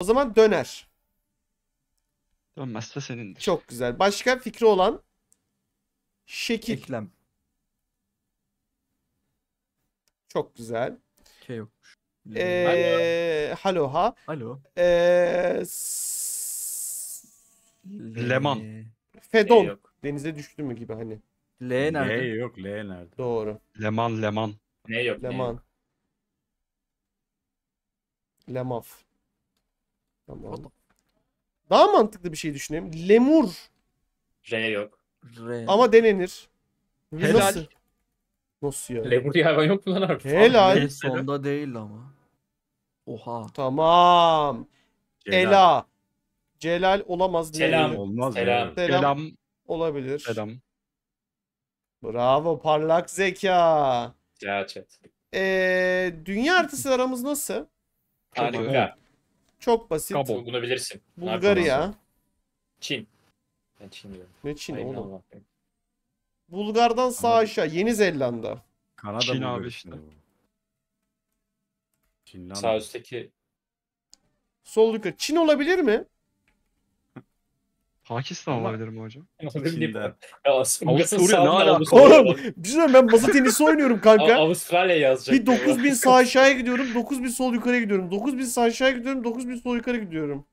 O zaman döner. Dönmezse senindir. Çok güzel. Başka fikri olan şekil. Eklem. Çok güzel. Şey yokmuş. Ee, halo ha. Alo. Ee, Leman. Fedon. yok. Denize düştü mü gibi hani. L nerede? L yok L nerede? Doğru. Leman Leman. Ne yok? Leman. Lemaf. Tamam. Daha mantıklı bir şey düşünelim. Lemur. R yok. R. Ama denenir. Helal. Nasıl? Nasıl ya? Lemur diye hayvan yok mu lan abi? Helal. Sonda değil ama. Oha. Tamam. Celal. Ela. Celal olamaz. Selam. Olmaz Selam. Selam. Selam. Olabilir. Selam. Bravo parlak zeka. Ya Ee, dünya artısı aramız nasıl? Harika. Çok basit. Kabul bulabilirsin. Bulgarya. Çin. Ben Çin diyorum. Ne Çin Aynen oğlum? Allah. Bulgar'dan sağ aşağı. Yeni Zelanda. Kanada Çin abi işte. görüşmüyor Sağ üstteki Sol yukarı. Çin olabilir mi? Pakistan olabilir mi hocam? Avustralya ne alaka? Oğlum bir şey ben masa tenisi oynuyorum kanka. Avustralya yazacak. Bir 9000 sağ aşağıya gidiyorum, 9000 sol yukarıya gidiyorum. 9000 sağ aşağıya gidiyorum, 9000 sol yukarı gidiyorum.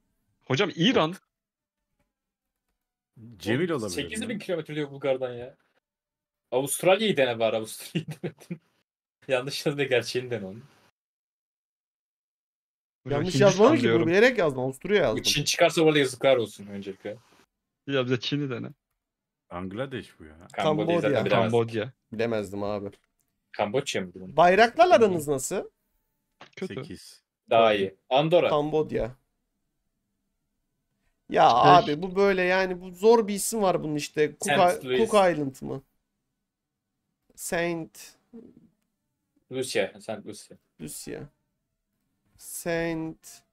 Hocam İran. Cemil olabilir. 8000 kilometre diyor Bulgar'dan ya. Avustralya'yı dene bari Avustralya'yı denedim. Yanlışları da gerçeğini dene onun. Yanlış yazmadım ki bunu bilerek yazdım. Avusturya yazdım. Çin çıkarsa orada yazıklar olsun öncelikle. Ya bize Çin'i dene. Bangladeş bu ya. Kambodya'yı zaten Kamboya. bilemezdim. Kambodya. abi. Kamboçya mıydı bunun? Bayraklarla aranız nasıl? Kötü. 8. Daha iyi. Andorra. Kambodya. Ya Beş. abi bu böyle yani bu zor bir isim var bunun işte. Cook, Cook Island mı? Saint Lucia. Saint Lucia. Lucia. Saint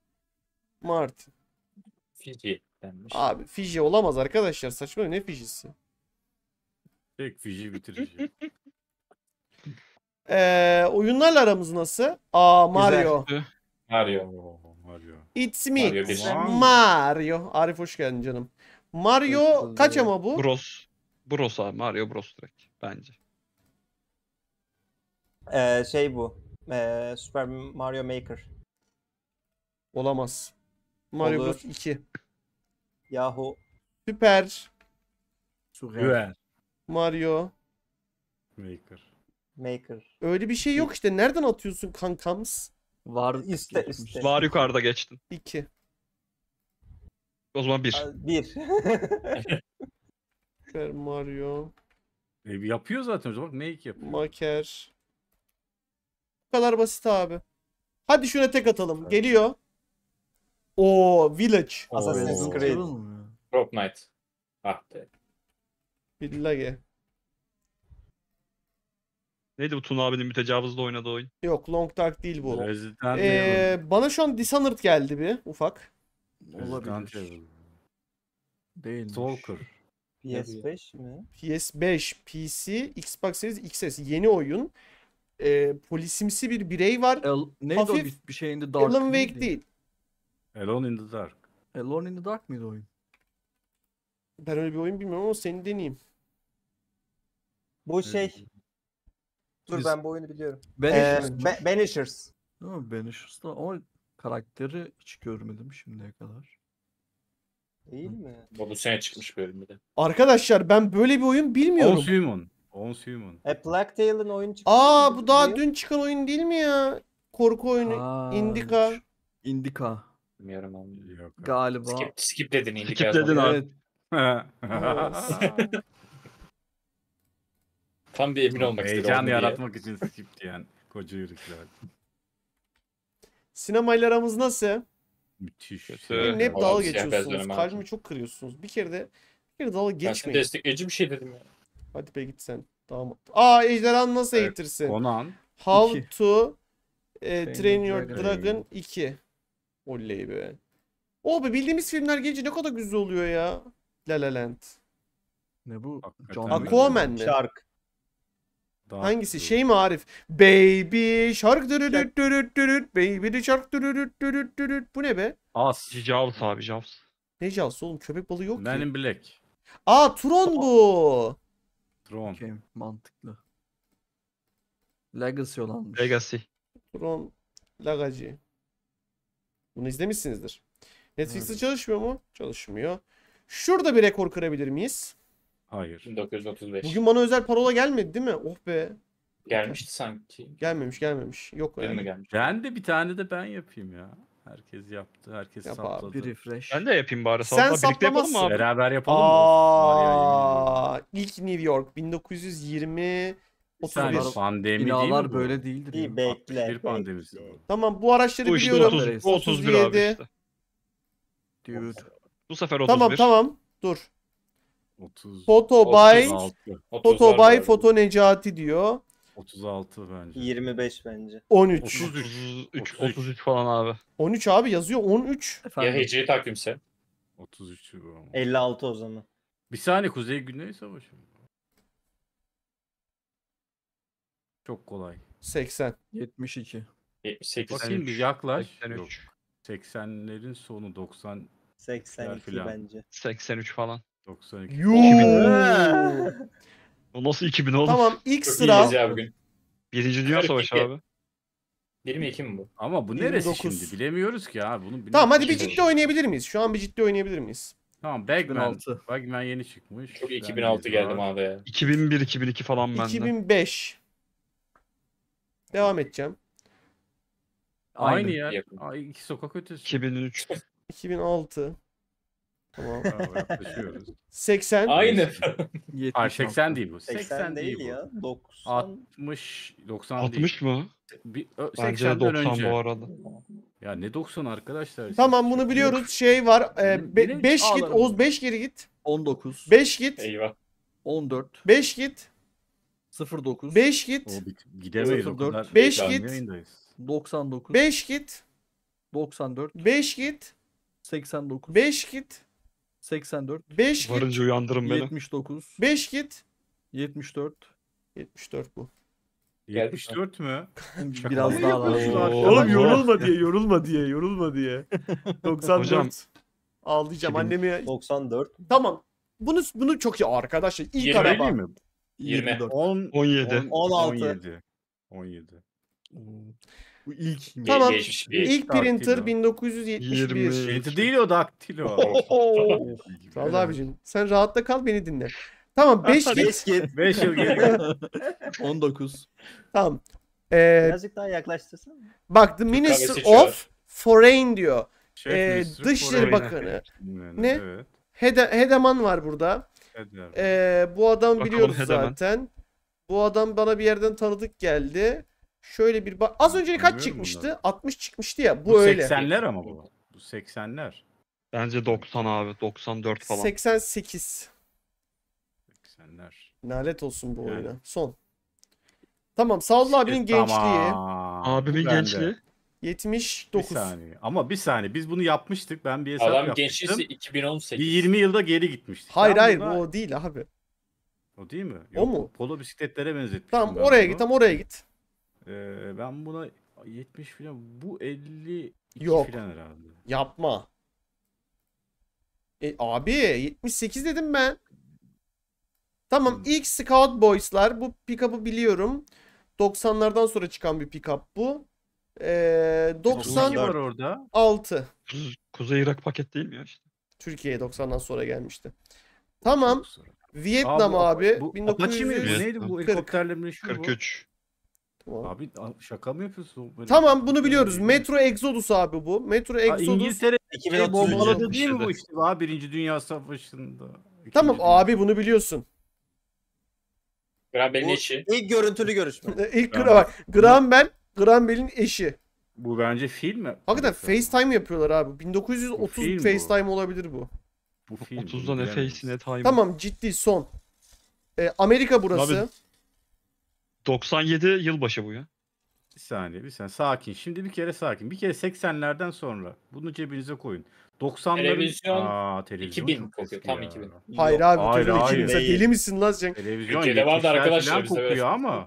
Martin. Fiji denmiş. Abi Fiji olamaz arkadaşlar. Saçma ne Fijisi? Tek Fiji bitirici. ee, oyunlarla aramız nasıl? Aa Mario. Güzel. Mario. Mario. It's me. Mario. Mario. Arif hoş geldin canım. Mario kaç ama bu? Bros. Bros abi. Mario Bros direkt bence. Ee, şey bu. Ee, Super Mario Maker. Olamaz. Mario Olur. Bros 2. Yahu. Süper. Güver. Mario. Maker. Maker. Öyle bir şey yok işte. Nereden atıyorsun kankams? Var iste iste. Var yukarıda geçtin. İki. O zaman bir. Bir. Super Mario. E, yapıyor zaten. Bak make yapıyor. Maker. Bu kadar basit abi. Hadi şuna tek atalım. Geliyor. O Village. Oo. Assassin's Creed. Rock Knight. Ah be. Billahi. Neydi bu Tuna abinin bir mütecavızla oynadığı oyun? Yok Long Dark değil bu. ee, bana şu an Dishonored geldi bir ufak. Olabilir. Değil. Stalker. PS5 mi? PS5, PC, Xbox Series XS yeni oyun. Ee, polisimsi bir birey var. El, neydi Hafif, o bir, bir şeyinde Dark Alan Wake değil. Alone in the Dark. Alone in the Dark mıydı oyun? Ben öyle bir oyun bilmiyorum ama seni deneyeyim. Bu şey. Dur ben bu oyunu biliyorum. Banishers. Ee, ba- Banishers. Banishers da ama karakteri hiç görmedim şimdiye kadar. Değil mi? O bu sene çıkmış bir oyun Arkadaşlar ben böyle bir oyun bilmiyorum. On Summon. On Summon. E Plague Tale'ın oyun çıktı. Aa bu daha dün çıkan oyun değil mi ya? Korku oyunu. Ha, Indica. Indica. Bilmiyorum abi. Yok. Galiba. Skip, skip dedin ilk Skip dedin abi. Evet. Tam bir emin olmak istedim. Heyecan yaratmak için skip diyen koca yürükler. Sinemayla aramız nasıl? Müthiş. Benimle hep dalga şey geçiyorsunuz. Kalbimi çok kırıyorsunuz. Bir kere de bir kere dalga geçmeyin. Ben şimdi destekleyici bir şey dedim ya. Hadi be git sen. Damat. Aa ejderhan nasıl evet, eğitirsin? Conan. How 2. to e, Train Your Dragon 2. Oley be. Oh be bildiğimiz filmler gelince ne kadar güzel oluyor ya. La La Land. Ne bu? John Aquaman mi? Şark. Daha Hangisi? Doğru. Şey mi Arif? Baby Shark dürüdüt dürüt dürüt. Baby de şark dürüdüt dürüt dürüt. Bu ne be? As. Jaws abi Jaws. Ne Jaws oğlum? Köpek balığı yok Men ki. in Black. Aa Tron bu. Tron. Okay, mantıklı. Legacy olanmış. Legacy. Tron Legacy. Bunu izlemişsinizdir. Netflix'te çalışmıyor mu? Çalışmıyor. Şurada bir rekor kırabilir miyiz? Hayır. 1935. Bugün bana özel parola gelmedi değil mi? Oh be. Gelmişti sanki. Gelmemiş gelmemiş. Yok Benim yani. Ben de bir tane de ben yapayım ya. Herkes yaptı. Herkes Yap sapladı. Bir refresh. Ben de yapayım bari. Sen Sabah birlikte yapalım mı abi? Beraber yapalım mı? Aa, ilk New York 1920 sen 31. pandemi değil mi bu? böyle değildir. değil ya. bekle. 61 pandemisi Tamam bu araçları Bu işte biliyorum. 30, bu 31 abi 37. işte. Dude. Bu sefer 31. Tamam tamam dur. 30, Foto bay. 36. Foto bay, Foto Necati diyor. 36 bence. 25 bence. 13. 33. 33, 33 falan abi. 13 abi yazıyor 13. Ya Efendim. Hicri takvimse. 33 bu ama. 56 o zaman. Bir saniye Kuzey Güney Savaşı mı? Çok kolay. 80. 72. 78. Bakayım bir yaklaş. 83. Yok. 80'lerin sonu 90 82 falan. bence. 83 falan. 92. Yuuu. O nasıl 2000 oldu? Tamam ilk sıra. Birinci Dünya Savaşı abi. 20 mi bu. Ama bu 29. neresi şimdi? Bilemiyoruz ki abi. Bunu Tamam hadi bir ciddi oynayabilir miyiz? Şu an bir ciddi oynayabilir miyiz? Tamam Bagman. 2006. Bagman yeni çıkmış. Çok 2006 geldim abi 2001-2002 falan bende. 2005. Devam edeceğim. Aynı, Aynı yer. Ay, iki sokak ötesi. 2003. 2006. Tamam. 80. Aynı. 70. Hayır 80 değil bu. 80, 80 değil, değil ya. Bu. 90. 60. 90 60 değil. 60 mı? Bir, Bence 90 önce. bu arada. Ya ne 90 arkadaşlar? Tamam bunu biliyoruz. Şey var. 5 e, be, git. Oğuz 5 geri git. 19. 5 git. Eyvah. 14. 5 git. 09 5 git. O bit- gidemeyiz o kadar. Beş git. yayındayız. 99 5 git. 94 5 git. 89 5 git. 84 5 git. Varınca uyandırın beni. 79 5 git. 74 74 bu. 74 mü? biraz daha yapıyorsun var. Oğlum yorulma diye, yorulma diye, yorulma diye. 94. Hocam. Ağlayacağım annemi. 94. Tamam. Bunu bunu çok iyi arkadaşlar. İlk Yeni 20. 10, 17. 16. 17. 17. Bu ilk Tamam. Geçmiş, ilk printer daktilo. 1971. 27 değil o daktilo. Sağ abicim. Sen rahatla kal beni dinle. Tamam 5 yıl. 5 yıl geri. 19. Tamam. Ee, Birazcık daha yaklaştırsın Bak the Minister of Foreign diyor. Şey, ee, Dışişleri Bakanı. ne? Evet. Hede, Hedeman var burada. Ee, bu adam Bakalım biliyoruz hemen. zaten. Bu adam bana bir yerden tanıdık geldi. Şöyle bir bak. Az önce kaç çıkmıştı? bunları. 60 çıkmıştı ya. Bu, Bu öyle. 80'ler ama bu. Bu 80'ler. Bence 90 abi. 94 falan. 88. 80'ler. Lanet olsun bu Yani. oyuna. Son. Tamam Sağol abinin gençliği. Abi'nin gençliği. 79. Bir saniye. Ama bir saniye. Biz bunu yapmıştık. Ben bir hesap Adam yapmıştım. gençlisi 2018. Bir 20 yılda geri gitmiştik. Hayır ben hayır buna... o değil abi. O değil mi? Yok, o mu? Polo bisikletlere benzetmiştim. Tamam oraya bunu. git tam oraya git. Ee, ben buna 70 falan bu 50 Yok. falan herhalde. Yapma. E, abi 78 dedim ben. Tamam hmm. ilk Scout Boys'lar bu pick-up'ı biliyorum. 90'lardan sonra çıkan bir pick-up bu. Ee, 90 Kuzey Irak paket değil mi ya işte? Türkiye'ye 90'dan sonra gelmişti. Tamam. Vietnam abi. abi. Bu, 1940. Neydi bu helikopterle meşhur 43. Tamam. Abi şaka mı yapıyorsun? Böyle tamam bunu biliyoruz. Şey Metro Exodus abi bu. Metro Exodus. Aa, İngiltere şey bombaladı değil mi bu işte? Daha Birinci Dünya Savaşı'nda. tamam Dünya. abi bunu biliyorsun. Graham Bell'in işi. İlk görüntülü görüşme. İlk Graham. Graham Granville'in eşi. Bu bence film mi? Hakikaten FaceTime yapıyorlar abi. 1930 FaceTime olabilir bu. Bu film. 30'da ne Face ne Time. Tamam ciddi son. Ee, Amerika burası. Abi, 97 yılbaşı bu ya. Bir saniye bir saniye sakin. Şimdi bir kere sakin. Bir kere 80'lerden sonra bunu cebinize koyun. 90'ların televizyon, Aa, televizyon 2000 kokuyor tam 2000. Hayır abi hayır, hayır, hayır. deli misin lan sen? Televizyon Türkiye'de vardı arkadaşlar bizde. kokuyor ama.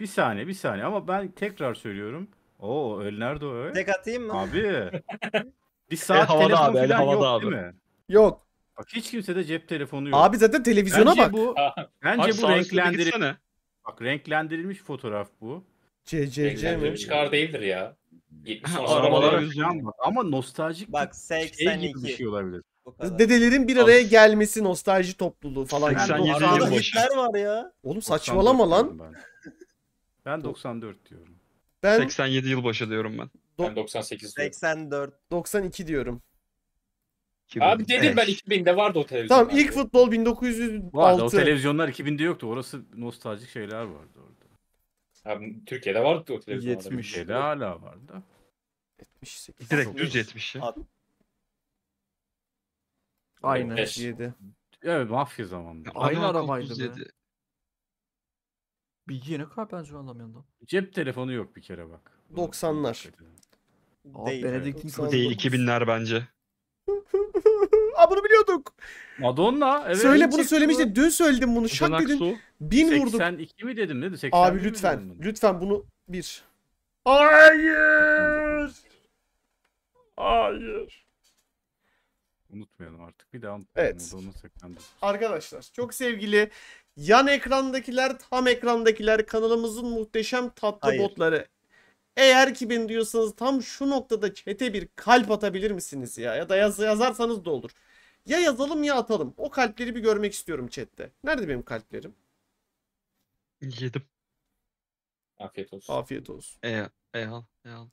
Bir saniye, bir saniye ama ben tekrar söylüyorum. Oo, öl nerede o öl? Tek atayım mı? Abi. bir e, saat havada telefon abi, falan havada yok abi. değil mi? Yok. Bak hiç kimse de cep telefonu yok. Abi zaten televizyona bence bak. Bu, bence bu renklendirilmiş. Bak renklendirilmiş fotoğraf bu. CCC mi? Renklendirilmiş kar değildir ya. 70 Ha, arabalara Arabalar bak. Ama nostaljik Bak bir şey gibi bir şey olabilir. Bu Dedelerin bir araya gelmesi, nostalji topluluğu falan. gibi. 87 Arada Hitler var ya. Oğlum saçmalama lan. Ben. Ben 94 diyorum. Ben 87 yıl yılbaşı diyorum ben. Ben 98 diyorum. 84. 92 diyorum. 2000. Abi şey dedim ben 2000'de vardı o televizyon. Tamam ilk futbol 1906. Vardı, o televizyonlar 2000'de yoktu. Orası nostaljik şeyler vardı orada. Abi, Türkiye'de vardı o televizyonlar. 70. Türkiye'de hala vardı. 78. Direkt düz 70. Aynen. 7. Evet mafya zamanında. Aynı arabaydı be. Bilgiye ne kadar benziyor adam yandan. Cep telefonu yok bir kere bak. 90'lar. Aa, Değil. Benedict Bu değil 2000'ler bence. Aa bunu biliyorduk. Madonna. Evet, Söyle bunu söylemiştim. Dün söyledim bunu. Şak dedin. Bin vurdum. 82 mi dedim ne? 80 Abi lütfen. dedim? Lütfen bunu bir. Hayır. Hayır. Unutmayalım artık. Bir daha unutmayalım. Evet. Arkadaşlar çok sevgili Yan ekrandakiler, tam ekrandakiler kanalımızın muhteşem tatlı Hayır. botları. Eğer ki ben diyorsanız tam şu noktada çete bir kalp atabilir misiniz ya? Ya da yaz, yazarsanız da olur. Ya yazalım ya atalım. O kalpleri bir görmek istiyorum chatte. Nerede benim kalplerim? Yedim. Afiyet olsun. Afiyet olsun. Eyal, e eyal, Eyvallah.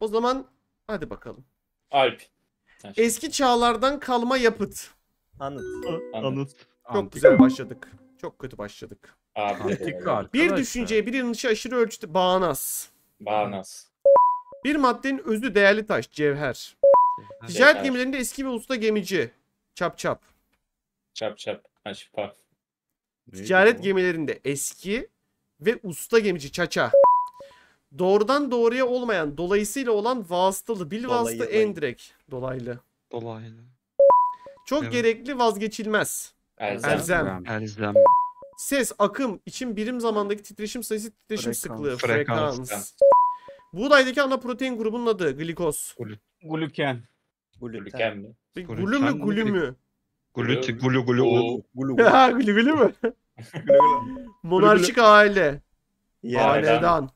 O zaman hadi bakalım. Alp. Eski çağlardan kalma yapıt. Anıt. Anıt. Anıt. Çok güzel başladık. Çok kötü başladık. Abi, Tekrar. Bir düşünceye bir inanışı aşırı ölçüde bağnaz. Bağnaz. Bir maddenin özü değerli taş, cevher. Ticaret gemilerinde eski bir usta gemici. Çap çap. Çap çap. Aşpa. Ticaret gemilerinde eski ve usta gemici çaça. Doğrudan doğruya olmayan, dolayısıyla olan vasıtalı, bil vasıta en direkt. Dolaylı. Dolaylı. Çok evet. gerekli vazgeçilmez. Elzem. Elzem. Elzem. Ses, akım, için birim zamandaki titreşim sayısı, titreşim frekans. sıklığı, frekans. Buğdaydaki ana protein grubunun adı glikoz. Glu gluten. mi? Glü mü Glü mü? glü glü, glü. Ha glü glü mü? Monarşik aile. Hanedan.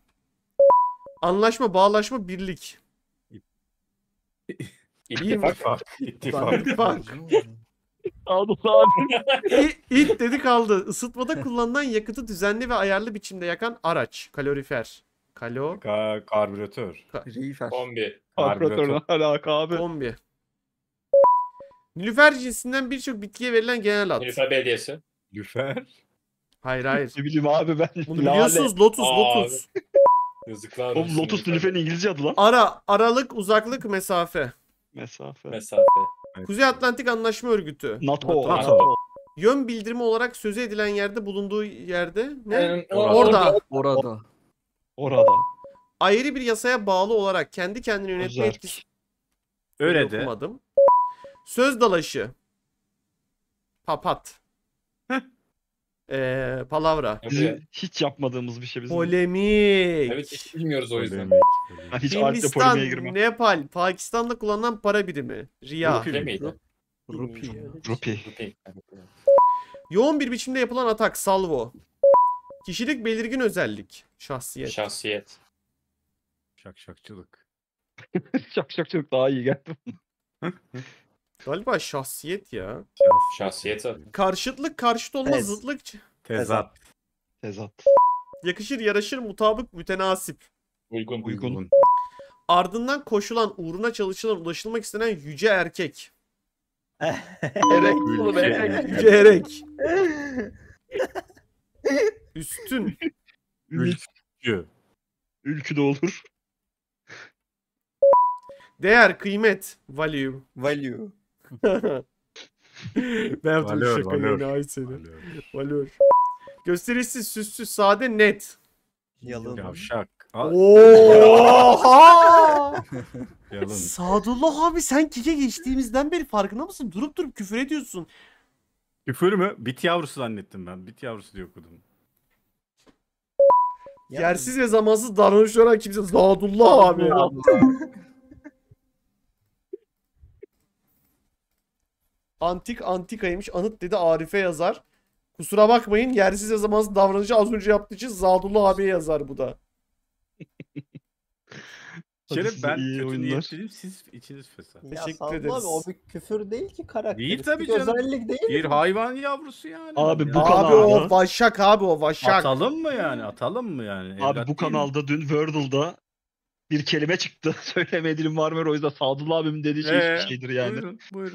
Anlaşma, bağlaşma, birlik. İttifak. İttifak. İttifak. Anıl abi. İlk dedi kaldı. Isıtmada kullanılan yakıtı düzenli ve ayarlı biçimde yakan araç. Kalorifer. Kalo. Ka karbüratör. Rifer. Kombi. Karbüratörle alaka abi. Kombi. Nilüfer cinsinden birçok bitkiye verilen genel ad. Nilüfer Belediyesi. Nilüfer. Hayır hayır. ne bileyim abi ben. Bunu Lale. biliyorsunuz Lotus Aa, Lotus. Abi. Yazıklar olsun. Oğlum Lotus Nilüfer'in İngilizce adı lan. Ara, aralık, uzaklık, mesafe. Mesafe. Mesafe. Kuzey Atlantik Anlaşma Örgütü. NATO. NATO. Yön bildirimi olarak sözü edilen yerde bulunduğu yerde ne? Ee, orada. Orada. Orada. Ayrı bir yasaya bağlı olarak kendi kendini yönetme Özel. Öyle de. Okumadım. Söz dalaşı. Papat. Ee, palavra. Bizim hiç yapmadığımız bir şey bizim. Polemik. Evet hiç bilmiyoruz o yüzden. Polemik. hiç Hindistan, Nepal, Pakistan'da kullanılan para birimi. Riya. Rupi miydi? Rupi. Rupi. Rupi. Yoğun bir biçimde yapılan atak. Salvo. Kişilik belirgin özellik. Şahsiyet. Şahsiyet. Şakşakçılık. Şakşakçılık daha iyi geldi. Galiba şahsiyet ya. Şahsiyet zaten. Karşıtlık karşıt olmaz, Tez. zıtlık. Tezat. Tezat. Yakışır yaraşır mutabık mütenasip. Uygun. Uygun. Ardından koşulan uğruna çalışılan ulaşılmak istenen yüce erkek. erek oğlum Yüce erek. Üstün. Ülkü. Ülkü de olur. Değer, kıymet, value. Value. ne yaptım valör, şakalarını ay seni. Valör. valör. Gösterişsiz, süssüz, sade, net. Yalın. Yavşak. Oha! Sadullah abi sen kike geçtiğimizden beri farkında mısın? Durup durup küfür ediyorsun. Küfür mü? Bit yavrusu zannettim ben. Bit yavrusu diye okudum. Yersiz ve zamansız davranışlara kimse Sadullah abi. Antik antikaymış. Anıt dedi Arife yazar. Kusura bakmayın yersiz yazamaz davranışı az önce yaptığı için Zadullah abiye yazar bu da. Şerif ben iyi kötü niyetliyim siz içiniz fesat. Ya Teşekkür ederiz. Abi, o bir küfür değil ki karakter. Değil tabii canım. Özellik değil Bir mi? hayvan yavrusu yani. Abi bu ya. kanalda. Abi o vaşak abi o vaşak. Atalım mı yani atalım mı yani? Evlat abi bu kanalda mi? dün Wordle'da bir kelime çıktı. Söyleme var mı? O yüzden Sadullah abimin dediği şey hiçbir ee, şeydir yani. Buyurun buyurun.